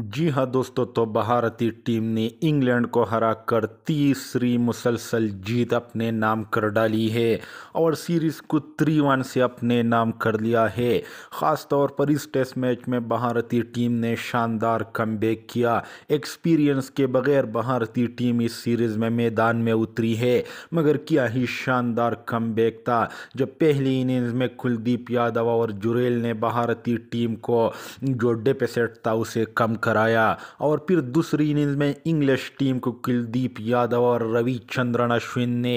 जी हाँ दोस्तों तो भारतीय टीम ने इंग्लैंड को हराकर तीसरी मुसलसल जीत अपने नाम कर डाली है और सीरीज को थ्री वन से अपने नाम कर लिया है ख़ास तौर पर इस टेस्ट मैच में भारतीय टीम ने शानदार कम किया एक्सपीरियंस के बगैर भारतीय टीम इस सीरीज़ में मैदान में उतरी है मगर क्या ही शानदार कम था जब पहली इनिंग्स में कुलदीप यादव और जुरेल ने भारतीय टीम को जो डेपेसेट था उसे कम कराया और फिर दूसरी इनिंग्स में इंग्लिश टीम को कुलदीप यादव और रविचंद्रन अश्विन ने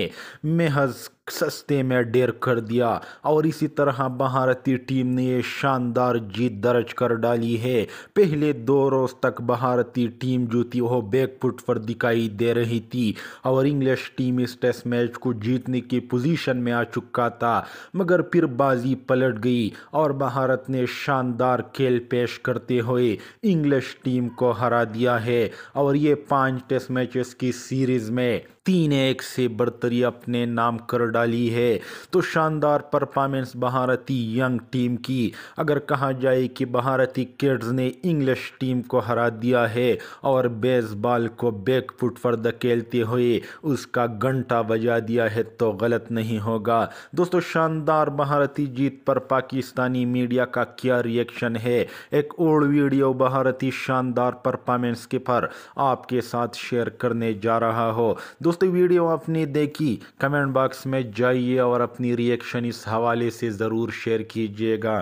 महज सस्ते में डेर कर दिया और इसी तरह भारतीय टीम ने ये शानदार जीत दर्ज कर डाली है पहले दो रोज तक भारतीय टीम जो थी वह बैकफुट पर दिखाई दे रही थी और इंग्लिश टीम इस टेस्ट मैच को जीतने की पोजीशन में आ चुका था मगर फिर बाजी पलट गई और भारत ने शानदार खेल पेश करते हुए इंग्लिश टीम को हरा दिया है और ये पांच टेस्ट मैचेस की सीरीज़ में तीन एक से बढ़तरी अपने नाम कर डाली है तो शानदार परफॉर्मेंस भारतीय यंग टीम की अगर कहा जाए कि भारतीय किड्स ने इंग्लिश टीम को हरा दिया है और बेसबॉल को बैकफुट पर धकेलते हुए उसका घंटा बजा दिया है तो गलत नहीं होगा दोस्तों शानदार भारतीय जीत पर पाकिस्तानी मीडिया का क्या रिएक्शन है एक ओल्ड वीडियो भारतीय शानदार परफॉर्मेंस के पर आपके साथ शेयर करने जा रहा हो दोस्तों दोस्तों वीडियो आपने देखी कमेंट बॉक्स में जाइए और अपनी रिएक्शन इस हवाले से ज़रूर शेयर कीजिएगा